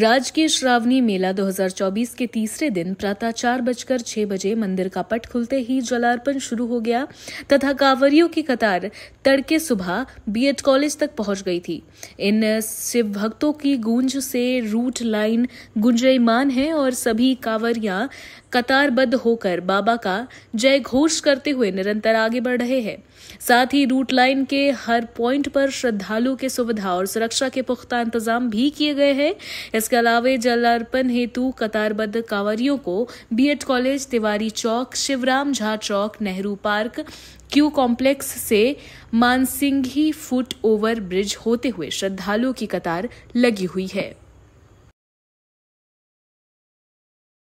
राजकीय श्रावणी मेला 2024 के तीसरे दिन प्रातः चार बजकर छह बजे मंदिर का पट खुलते ही जलार्पण शुरू हो गया तथा कांवरियों की कतार तड़के सुबह बीएड कॉलेज तक पहुंच गई थी इन शिव भक्तों की गूंज से रूट लाइन गुंजयमान है और सभी कांवरियां कतारबद्ध होकर बाबा का जय घोष करते हुए निरंतर आगे बढ़ रहे हैं साथ ही रूट लाइन के हर पॉइंट पर श्रद्धालुओं के सुविधा और सुरक्षा के पुख्ता इंतजाम भी किए गए हैं इसके अलावा जल अर्पण हेतु कतारबद्ध कांवरियों को बीएड कॉलेज तिवारी चौक शिवराम झा चौक नेहरू पार्क क्यू कॉम्प्लेक्स से मानसिंघी फुट ओवर ब्रिज होते हुए श्रद्धालुओं की कतार लगी हुई है